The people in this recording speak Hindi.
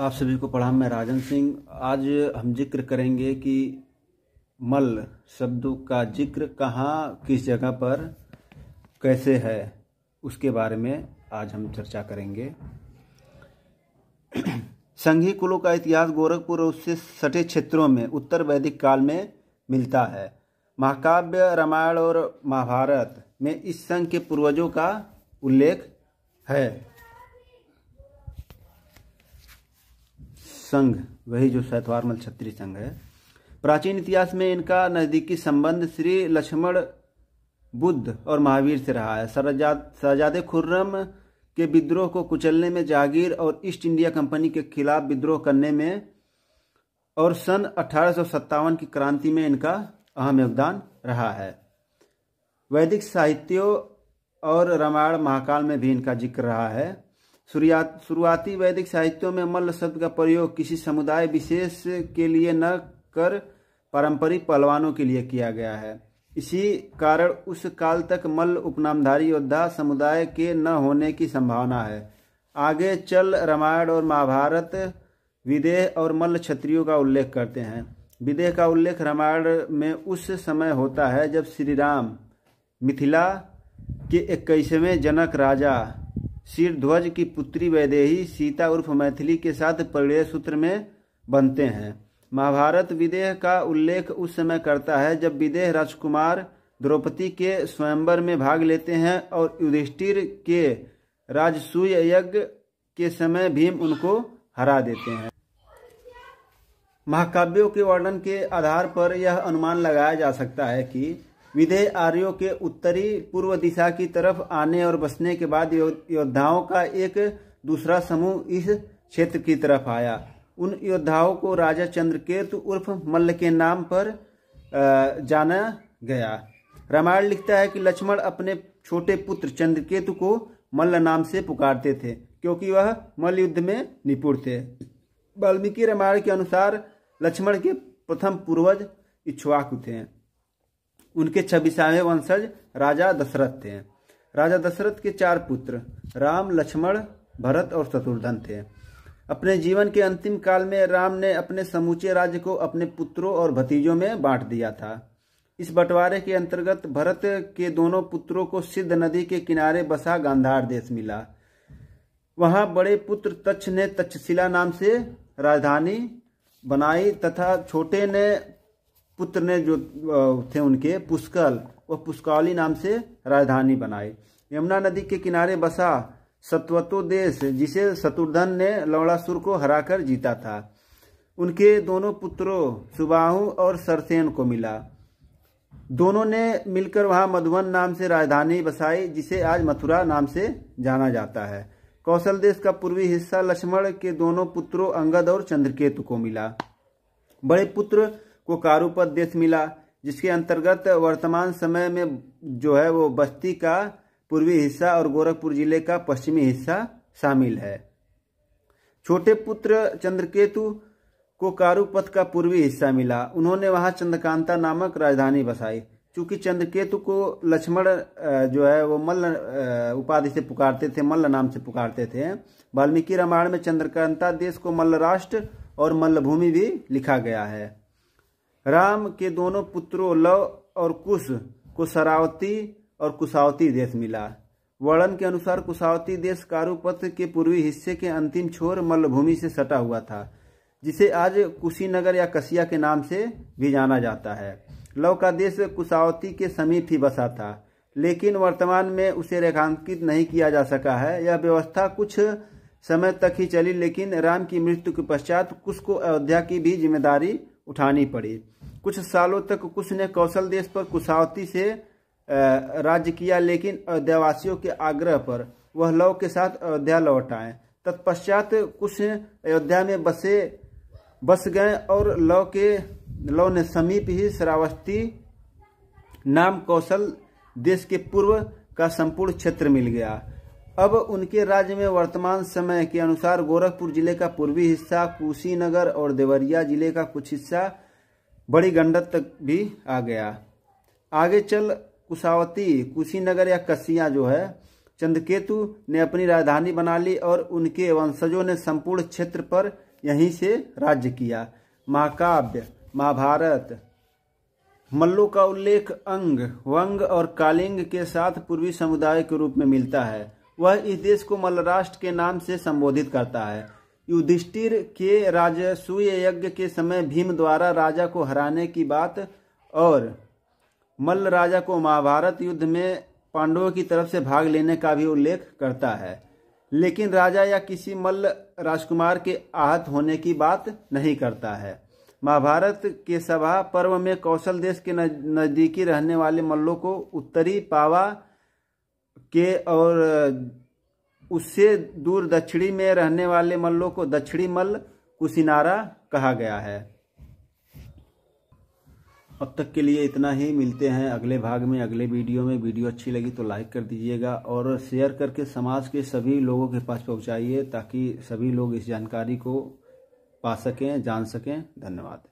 आप सभी को पढ़ा मैं राजन सिंह आज हम जिक्र करेंगे कि मल शब्द का जिक्र कहाँ किस जगह पर कैसे है उसके बारे में आज हम चर्चा करेंगे संघी कुलों का इतिहास गोरखपुर और उससे सटे क्षेत्रों में उत्तर वैदिक काल में मिलता है महाकाव्य रामायण और महाभारत में इस संघ के पूर्वजों का उल्लेख है संघ वही जो सैतवारमल क्षत्रिय संघ है प्राचीन इतिहास में इनका नज़दीकी संबंध श्री लक्ष्मण बुद्ध और महावीर से रहा है सरजाद खुर्रम के विद्रोह को कुचलने में जागीर और ईस्ट इंडिया कंपनी के खिलाफ विद्रोह करने में और सन अठारह की क्रांति में इनका अहम योगदान रहा है वैदिक साहित्यों और रामायण महाकाल में भी इनका जिक्र रहा है शुरुआती वैदिक साहित्यों में मल्ल शब्द का प्रयोग किसी समुदाय विशेष के लिए न कर पारंपरिक पहलवानों के लिए किया गया है इसी कारण उस काल तक मल्ल उपनामधारी योद्धा समुदाय के न होने की संभावना है आगे चल रामायण और महाभारत विदेह और मल्ल क्षत्रियों का उल्लेख करते हैं विदेह का उल्लेख रामायण में उस समय होता है जब श्री राम मिथिला के इक्कीसवें जनक राजा शीरध्वज की पुत्री वैदेही सीता उर्फ मैथिली के साथ परिणय सूत्र में बनते हैं महाभारत विदेह का उल्लेख उस समय करता है जब विदेह राजकुमार द्रौपदी के स्वयंवर में भाग लेते हैं और युधिष्ठिर के राजसूय यज्ञ के समय भीम उनको हरा देते हैं महाकाव्यों के वर्णन के आधार पर यह अनुमान लगाया जा सकता है कि विदेह आर्यो के उत्तरी पूर्व दिशा की तरफ आने और बसने के बाद योद्धाओं का एक दूसरा समूह इस क्षेत्र की तरफ आया उन योद्धाओं को राजा चंद्रकेतु उर्फ मल्ल के नाम पर जाना गया रामायण लिखता है कि लक्ष्मण अपने छोटे पुत्र चंद्रकेतु को मल्ल नाम से पुकारते थे क्योंकि वह मल्ल युद्ध में निपुण थे वाल्मीकि रामायण के अनुसार लक्ष्मण के प्रथम पूर्वज इच्छुआकु थे उनके छब्बीसवें वंशज राजा दशरथ थे राजा दशरथ के चार पुत्र राम लक्ष्मण भरत और शत्रुघ्न थे अपने जीवन के अंतिम काल में राम ने अपने समूचे राज्य को अपने पुत्रों और भतीजों में बांट दिया था इस बंटवारे के अंतर्गत भरत के दोनों पुत्रों को सिद्ध नदी के किनारे बसा गांधार देश मिला वहां बड़े पुत्र तक्ष ने तक्षशिला नाम से राजधानी बनाई तथा छोटे ने पुत्र ने जो थे उनके पुष्कल वह पुष्काली नाम से राजधानी बनाई यमुना नदी के किनारे बसा सत्वतो देश जिसे शत्रुधन ने लवड़ासुर को हराकर जीता था उनके दोनों पुत्रों सुबाहु और सरसेन को मिला दोनों ने मिलकर वहां मधुवन नाम से राजधानी बसाई जिसे आज मथुरा नाम से जाना जाता है कौशल देश का पूर्वी हिस्सा लक्ष्मण के दोनों पुत्रों अंगद और चंद्रकेतु को मिला बड़े पुत्र को देश मिला जिसके अंतर्गत वर्तमान समय में जो है वो बस्ती का पूर्वी हिस्सा और गोरखपुर जिले का पश्चिमी हिस्सा शामिल है छोटे पुत्र चंद्रकेतु को कारुपथ का पूर्वी हिस्सा मिला उन्होंने वहां चंद्रकांता नामक राजधानी बसाई चूंकि चंद्रकेतु को लक्ष्मण जो है वो मल्ल उपाधि से पुकारते थे मल्ल नाम से पुकारते थे वाल्मीकि रामायण में चंद्रकांता देश को मल्ल राष्ट्र और मल्लभूमि भी लिखा गया है राम के दोनों पुत्रों लव और कुश को सरावती और कुशावती देश मिला वर्णन के अनुसार कुशावती देश कारुपथ के पूर्वी हिस्से के अंतिम छोर मल्लभूमि से सटा हुआ था जिसे आज कुशीनगर या कसिया के नाम से भी जाना जाता है लव का देश कुशावती के समीप ही बसा था लेकिन वर्तमान में उसे रेखांकित नहीं किया जा सका है यह व्यवस्था कुछ समय तक ही चली लेकिन राम की मृत्यु के पश्चात कुश को अयोध्या की भी जिम्मेदारी उठानी पड़ी कुछ सालों तक कुश ने कौशल देश पर कुशावती से राज्य किया लेकिन अयोध्यावासियों के आग्रह पर वह लव के साथ अयोध्या लौट आए तत्पश्चात कुश अयोध्या में बसे बस गए और लव के लव ने समीप ही श्रावस्ती नाम कौशल देश के पूर्व का संपूर्ण क्षेत्र मिल गया अब उनके राज्य में वर्तमान समय के अनुसार गोरखपुर जिले का पूर्वी हिस्सा कुशीनगर और देवरिया जिले का कुछ हिस्सा बड़ी गंडक तक भी आ गया आगे चल कुशावती कुशीनगर या कसिया जो है चंद्रकेतु ने अपनी राजधानी बना ली और उनके वंशजों ने संपूर्ण क्षेत्र पर यहीं से राज्य किया महाकाव्य महाभारत मल्लों का उल्लेख अंग वंग और कालिंग के साथ पूर्वी समुदाय के रूप में मिलता है वह इस देश को मलराष्ट्र के नाम से संबोधित करता है युधिष्ठिर के राजसूय यज्ञ के समय भीम द्वारा राजा को हराने की बात और मल्ल राजा को महाभारत युद्ध में पांडवों की तरफ से भाग लेने का भी उल्लेख करता है लेकिन राजा या किसी मल्ल राजकुमार के आहत होने की बात नहीं करता है महाभारत के सभा पर्व में कौशल देश के नजदीकी रहने वाले मल्लों को उत्तरी पावा के और उससे दूर दक्षिणी में रहने वाले मल्लों को दक्षिणी मल्ल कुशिनारा कहा गया है अब तक के लिए इतना ही मिलते हैं अगले भाग में अगले वीडियो में वीडियो अच्छी लगी तो लाइक कर दीजिएगा और शेयर करके समाज के सभी लोगों के पास पहुंचाइए ताकि सभी लोग इस जानकारी को पा सकें जान सकें धन्यवाद